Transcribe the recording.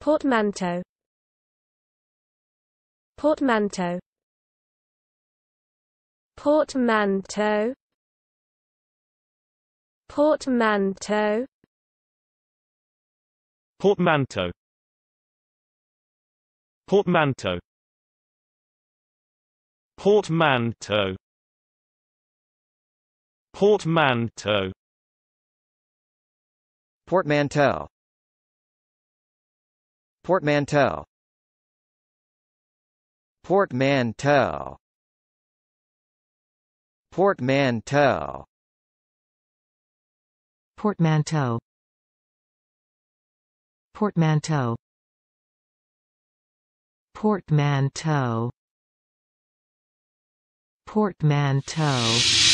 Portmanteau Portmanteau Portmanteau Portmanteau Portmanteau Portmanteau Portmanteau Portmanteau Portmanteau Portmanteau Portmanteau Portmanteau Portmanteau Portmanteau Portmanteau Portmanteau